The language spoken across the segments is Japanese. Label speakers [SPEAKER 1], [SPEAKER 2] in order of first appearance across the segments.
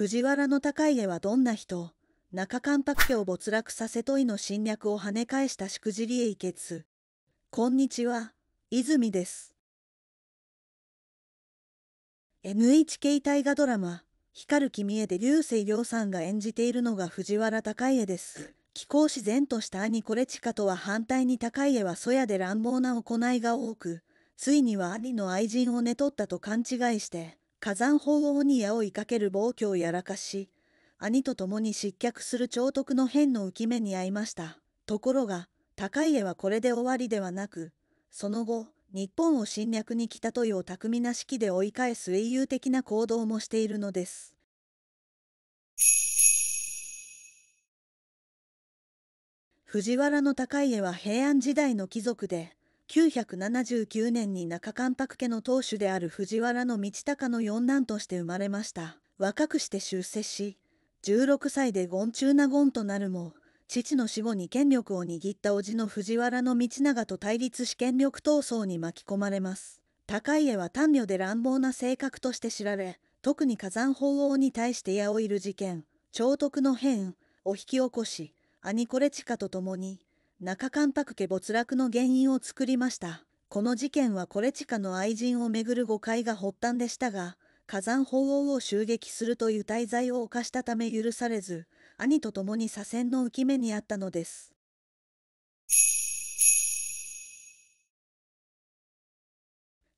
[SPEAKER 1] 藤原の高家はどんな人中関白家を没落させといの侵略を跳ね返したしくじりへ行けつ。こんにちは、泉です。NHK 大河ドラマ、光る君へで流星涼さんが演じているのが藤原高家です。貴公子然とした兄コレチカとは反対に高家はそやで乱暴な行いが多く、ついには兄の愛人を寝取ったと勘違いして、火山法王に矢を追いかける暴挙をやらかし兄と共に失脚する長徳の変の浮き目に遭いましたところが高家はこれで終わりではなくその後日本を侵略に来たという巧みな式で追い返す英雄的な行動もしているのです藤原の高家は平安時代の貴族で1979年に中関白家の当主である藤原道隆の四男として生まれました。若くして出世し、16歳で権中納言となるも、父の死後に権力を握った叔父の藤原道長と対立し権力闘争に巻き込まれます。高家は短女で乱暴な性格として知られ、特に火山法王に対して矢をいる事件、長徳の変、を引き起こし、アニコレチカと共に、中関白家没落の原因を作りました。この事件はコレチカの愛人をめぐる誤解が発端でしたが、火山法王を襲撃するという大罪を犯したため許されず、兄と共に左遷の浮き目にあったのです。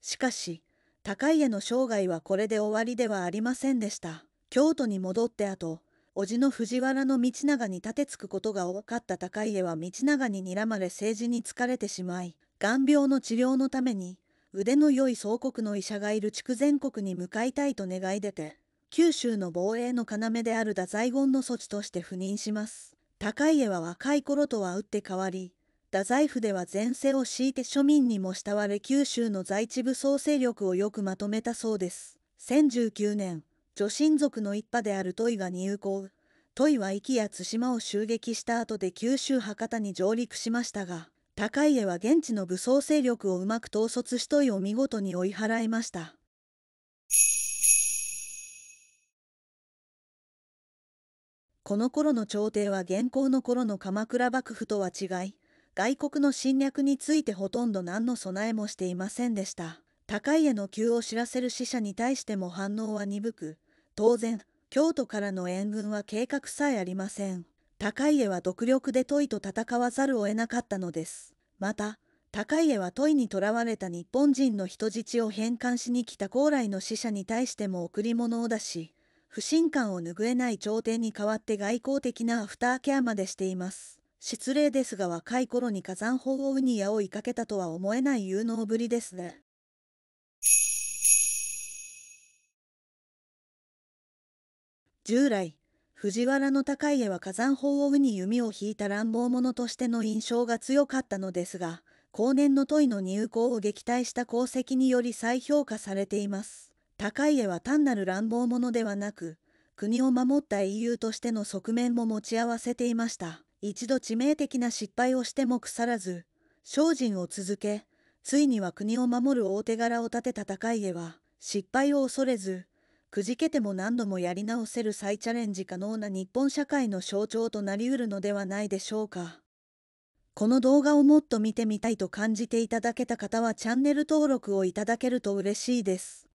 [SPEAKER 1] しかし、高家の生涯はこれで終わりではありませんでした。京都に戻って後、叔父の藤原の道長に立てつくことが多かった高家は道長に睨まれ政治に疲れてしまい、眼病の治療のために、腕の良い総国の医者がいる筑前国に向かいたいと願い出て、九州の防衛の要である太宰権の措置として赴任します。高家は若い頃とは打って変わり、太宰府では前世を敷いて庶民にも慕われ九州の在地武装勢力をよくまとめたそうです。1019年、女神族の一派であるトイが入港トイは壱岐や対馬を襲撃した後で九州博多に上陸しましたが高家は現地の武装勢力をうまく統率しトイを見事に追い払いましたこの頃の朝廷は現行の頃の鎌倉幕府とは違い外国の侵略についてほとんど何の備えもしていませんでした高家の急を知らせる死者に対しても反応は鈍く当然京都からの援軍は計画さえありません高家は独力で問いと戦わざるを得なかったのですまた高家は問いにとらわれた日本人の人質を返還しに来た高麗の使者に対しても贈り物を出し不信感を拭えない朝廷に代わって外交的なアフターケアまでしています失礼ですが若い頃に火山砲をウニヤを追いかけたとは思えない有能ぶりですね従来藤原の高家は火山砲を鵜に弓を引いた乱暴者としての印象が強かったのですが後年の問いの入稿を撃退した功績により再評価されています高家は単なる乱暴者ではなく国を守った英雄としての側面も持ち合わせていました一度致命的な失敗をしても腐らず精進を続けついには国を守る大手柄を立てた高家は失敗を恐れずくじけても何度もやり直せる再チャレンジ可能な日本社会の象徴となりうるのではないでしょうか。この動画をもっと見てみたいと感じていただけた方はチャンネル登録をいただけると嬉しいです。